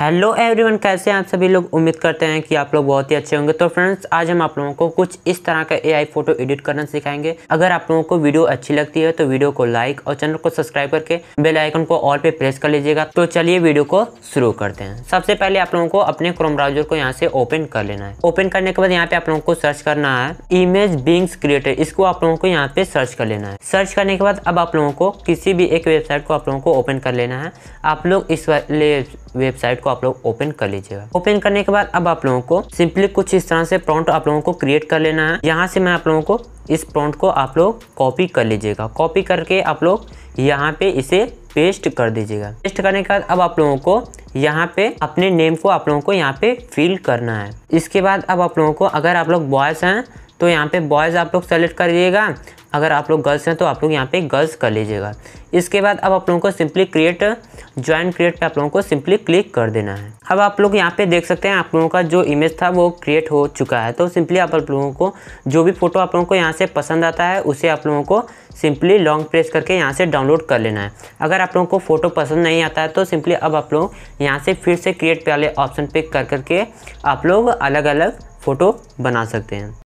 hello everyone कैसे हैं आप सभी लोग उम्मीद करते हैं कि आप लोग बहुत ही अच्छे होंगे तो फ्रेंड्स आज हम आप लोगों को कुछ इस तरह का एआई फोटो एडिट करना सिखाएंगे अगर आप लोगों को वीडियो अच्छी लगती है तो वीडियो को लाइक और चैनल को सब्सक्राइब करके बेल आइकन को ऑल पे प्रेस कर लीजिएगा तो चलिए वीडियो को शुरू करते हैं सबसे पहले आप लोगों को अपने क्रोम ब्राउजर को यहाँ से ओपन कर लेना है ओपन करने के बाद यहाँ पे आप लोगों को सर्च करना है इमेज बींग्स क्रिएटर इसको आप लोगों को यहाँ पे सर्च कर लेना है सर्च करने के बाद अब आप लोगों को किसी भी एक वेबसाइट को आप लोगों को ओपन कर लेना है आप लोग इस वेबसाइट को आप लोग ओपन कर लीजिएगा ओपन करने के बाद अब आप लोगों को सिंपली कुछ इस तरह से प्रॉन्ट आप लोगों को क्रिएट कर लेना है यहाँ से मैं आप लोगों को इस प्रॉन्ट को आप लोग कॉपी कर लीजिएगा कॉपी करके आप लोग यहाँ पे इसे पेस्ट कर दीजिएगा पेस्ट करने के बाद अब आप लोगों को यहाँ पे अपने नेम को आप लोगों को यहाँ पे फिल करना है इसके बाद अब आप लोगों को अगर आप लोग बॉयज़ हैं तो यहाँ पे बॉयज़ आप लोग सेलेक्ट कर लीजिएगा अगर आप लोग गर्ल्स हैं तो आप लोग यहाँ पे गर्ल्स कर लीजिएगा इसके बाद अब आप लोगों को सिंपली क्रिएट ज्वाइन क्रिएट पे आप लोगों को सिंपली क्लिक कर देना है अब आप लोग यहाँ पे देख सकते हैं आप लोगों का जो इमेज था वो क्रिएट हो चुका है तो सिंपली आप लोगों को जो भी फोटो आप लोगों को यहाँ से पसंद आता है उसे आप लोगों को सिंपली लॉन्ग प्रेस करके यहाँ से डाउनलोड कर लेना है अगर आप लोगों को फ़ोटो पसंद नहीं आता है तो सिंपली अब आप लोग यहाँ से फिर से क्रिएट वाले ऑप्शन पे कर करके आप लोग अलग अलग फ़ोटो बना सकते हैं